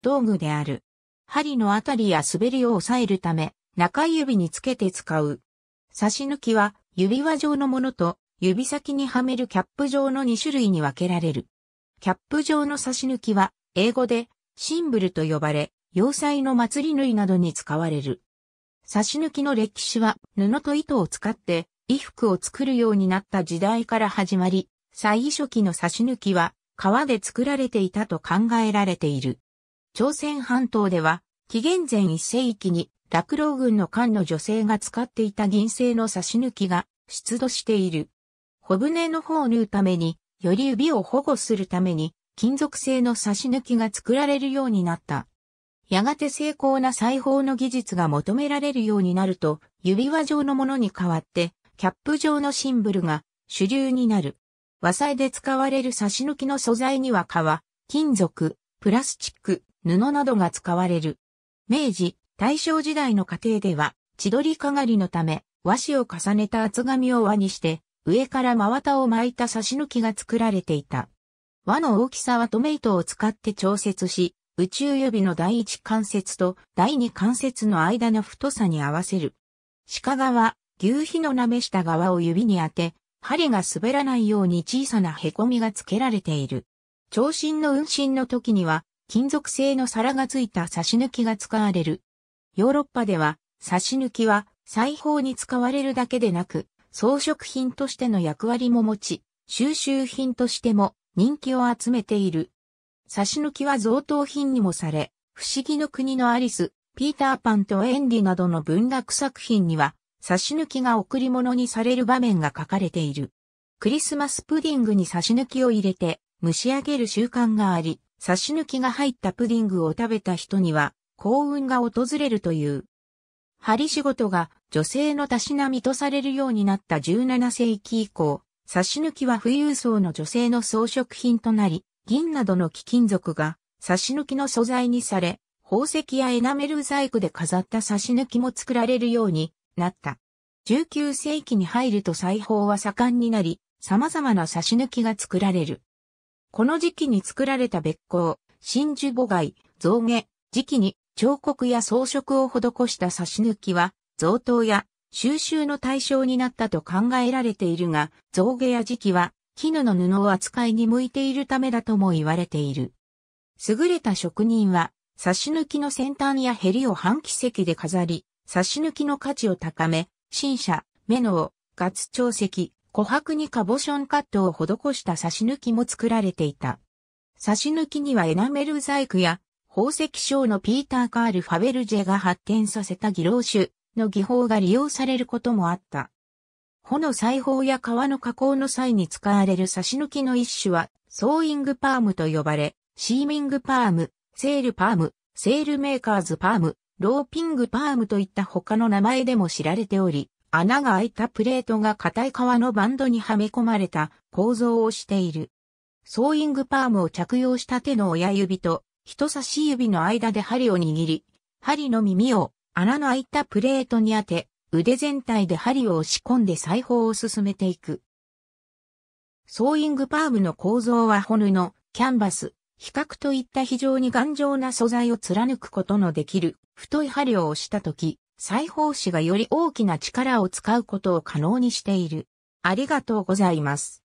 道具である。針のあたりや滑りを抑えるため、中指につけて使う。差し抜きは、指輪状のものと、指先にはめるキャップ状の2種類に分けられる。キャップ状の差し抜きは、英語で、シンブルと呼ばれ、要塞の祭り縫いなどに使われる。差し抜きの歴史は、布と糸を使って、衣服を作るようになった時代から始まり、最初期の差し抜きは、革で作られていたと考えられている。朝鮮半島では、紀元前1世紀に、落老軍の艦の女性が使っていた銀製の差し抜きが出土している。小舟の方を縫うために、より指を保護するために、金属製の差し抜きが作られるようになった。やがて精巧な裁縫の技術が求められるようになると、指輪状のものに代わって、キャップ状のシンブルが主流になる。和裁で使われる差し抜きの素材には革、金属、プラスチック、布などが使われる。明治、大正時代の家庭では、千鳥かがりのため、和紙を重ねた厚紙を輪にして、上から真綿を巻いた差し抜きが作られていた。輪の大きさはトメイトを使って調節し、宇宙指の第一関節と第二関節の間の太さに合わせる。鹿側、牛皮の舐めした側を指に当て、針が滑らないように小さな凹みがつけられている。長身の運針の時には、金属製の皿がついた差し抜きが使われる。ヨーロッパでは、差し抜きは、裁縫に使われるだけでなく、装飾品としての役割も持ち、収集品としても人気を集めている。差し抜きは贈答品にもされ、不思議の国のアリス、ピーターパンとエンリなどの文学作品には、差し抜きが贈り物にされる場面が書かれている。クリスマスプディングに差し抜きを入れて蒸し上げる習慣があり、差し抜きが入ったプディングを食べた人には幸運が訪れるという。針仕事が女性のたしなみとされるようになった17世紀以降、差し抜きは富裕層の女性の装飾品となり、銀などの貴金属が差し抜きの素材にされ、宝石やエナメル細工で飾った差し抜きも作られるようになった。19世紀に入ると裁縫は盛んになり、様々な差し抜きが作られる。この時期に作られた別行、真珠母貝、象毛、時期に彫刻や装飾を施した差し抜きは、贈答や収集の対象になったと考えられているが、象毛や時期は絹の布を扱いに向いているためだとも言われている。優れた職人は、差し抜きの先端やヘリを半奇跡で飾り、差し抜きの価値を高め、新車、目の、ガツ長石、琥珀にカボションカットを施した差し抜きも作られていた。差し抜きにはエナメル細工や宝石商のピーター・カール・ファベルジェが発展させた技老種の技法が利用されることもあった。穂の裁縫や皮の加工の際に使われる差し抜きの一種は、ソーイングパームと呼ばれ、シーミングパーム、セールパーム、セールメーカーズパーム、ローピングパームといった他の名前でも知られており、穴が開いたプレートが硬い革のバンドにはめ込まれた構造をしている。ソーイングパームを着用した手の親指と人差し指の間で針を握り、針の耳を穴の開いたプレートに当て、腕全体で針を押し込んで裁縫を進めていく。ソーイングパームの構造はホヌのキャンバス、比較といった非常に頑丈な素材を貫くことのできる太い針を押したとき、裁縫師がより大きな力を使うことを可能にしている。ありがとうございます。